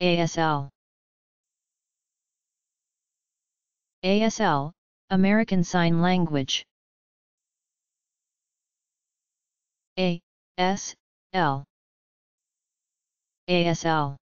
ASL ASL, American Sign Language A, S, L ASL